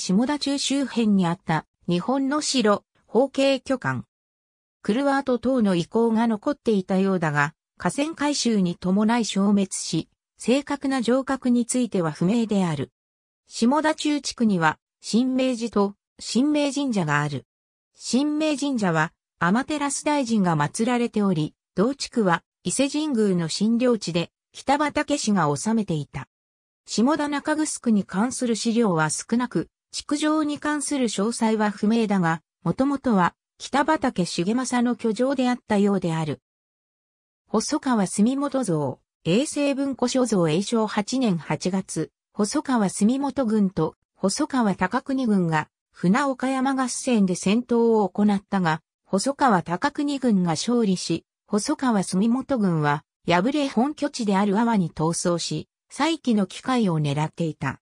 下田中周辺にあった日本の城、法景巨館。クルワート等の遺構が残っていたようだが、河川改修に伴い消滅し、正確な城郭については不明である。下田中地区には、新明寺と新明神社がある。新明神社は、アマテラス大臣が祀られており、同地区は伊勢神宮の診療地で北畠氏が治めていた。下田中城に関する資料は少なく、築城に関する詳細は不明だが、もともとは北畠重政の居城であったようである。細川住元像、永世文庫所蔵永正8年8月、細川住元軍と細川高国軍が船岡山合戦で戦闘を行ったが、細川高国軍が勝利し、細川住元軍は破れ本拠地である阿波に逃走し、再起の機会を狙っていた。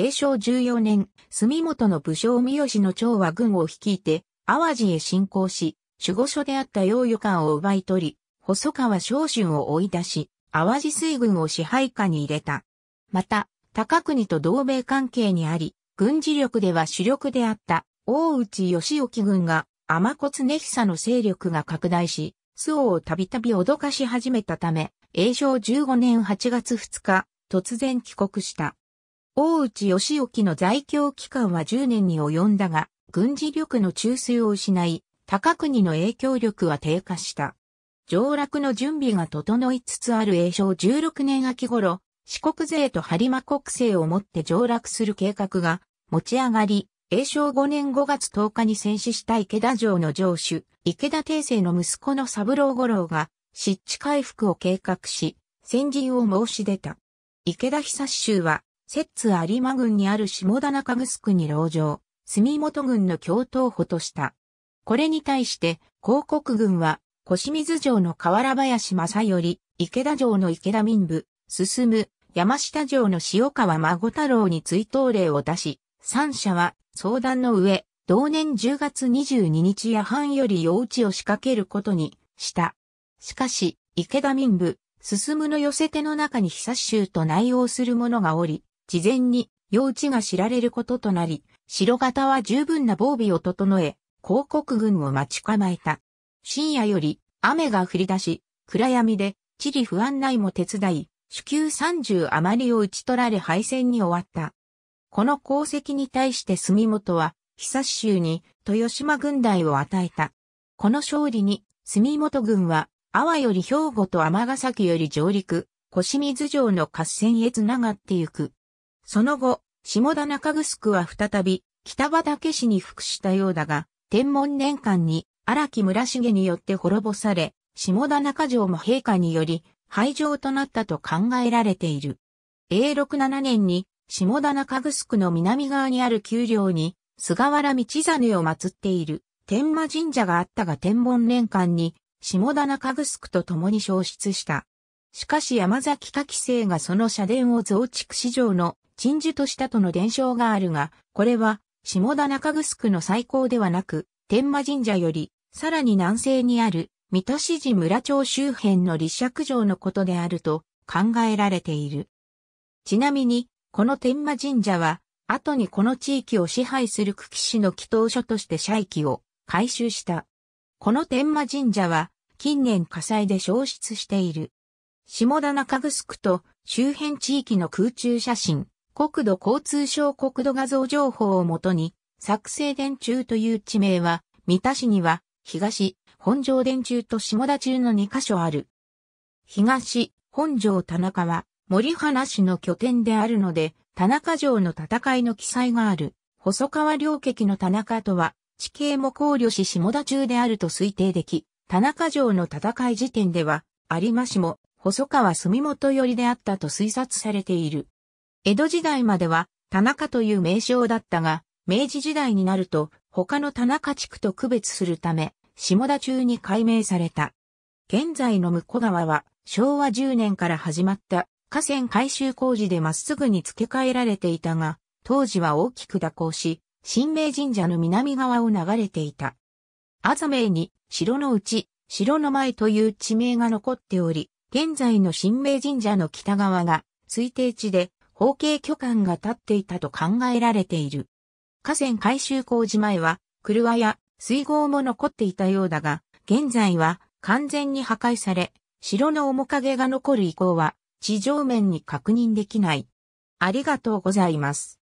永正14年、住本の武将三好の長は軍を率いて、淡路へ侵攻し、守護所であった楊魚館を奪い取り、細川昇春を追い出し、淡路水軍を支配下に入れた。また、高国と同盟関係にあり、軍事力では主力であった大内義興軍が天子常久の勢力が拡大し、周防をたびたび脅かし始めたため、永正15年8月2日、突然帰国した。大内義興の在京期間は10年に及んだが、軍事力の中枢を失い、高国の影響力は低下した。上洛の準備が整いつつある栄正16年秋頃、四国勢と播磨国政をもって上洛する計画が持ち上がり、栄正5年5月10日に戦死した池田城の城主、池田帝政の息子の三郎五郎が、湿地回復を計画し、先陣を申し出た。池田久衆は、摂津有馬郡にある下田中城に籠城、住本郡の共闘補とした。これに対して、広告軍は、小清水城の河原林正より、池田城の池田民部、進む、山下城の塩川孫太郎に追悼令を出し、三者は相談の上、同年10月22日夜半より幼稚を仕掛けることにした。しかし、池田民部、進むの寄せ手の中に久うと内応する者がおり、事前に用地が知られることとなり、城型は十分な防備を整え、広告軍を待ち構えた。深夜より雨が降り出し、暗闇で地理不安内も手伝い、主球30余りを打ち取られ敗戦に終わった。この功績に対して住本は、久州に豊島軍隊を与えた。この勝利に、住本軍は、阿波より兵庫と尼崎より上陸、小清水城の合戦へ繋がってゆく。その後、下田中城は再び、北畠氏に服したようだが、天文年間に荒木村重によって滅ぼされ、下田中城も陛下により廃城となったと考えられている。永禄7年に下田中城の南側にある丘陵に菅原道真を祀っている天満神社があったが天文年間に下田中城と共に消失した。しかし山崎多紀生がその社殿を増築史上の鎮守としたとの伝承があるが、これは、下田中城の最高ではなく、天満神社より、さらに南西にある、三田市寺村町周辺の立石城のことであると考えられている。ちなみに、この天満神社は、後にこの地域を支配する久喜市の祈祷所として社域を改修した。この天満神社は、近年火災で消失している。下田中城と周辺地域の空中写真、国土交通省国土画像情報をもとに、作成電柱という地名は、三田市には、東、本庄電柱と下田中の2カ所ある。東、本庄田中は、森原市の拠点であるので、田中城の戦いの記載がある。細川両壁の田中とは、地形も考慮し下田中であると推定でき、田中城の戦い時点では、有馬市も細川住元寄りであったと推察されている。江戸時代までは田中という名称だったが、明治時代になると他の田中地区と区別するため、下田中に改名された。現在の向こう川は昭和10年から始まった河川改修工事でまっすぐに付け替えられていたが、当時は大きく蛇行し、神明神社の南側を流れていた。あざ名に城の内、城の前という地名が残っており、現在の神明神社の北側が推定地で方形巨漢が建っていたと考えられている。河川改修工事前は、車や水郷も残っていたようだが、現在は完全に破壊され、城の面影が残る遺構は地上面に確認できない。ありがとうございます。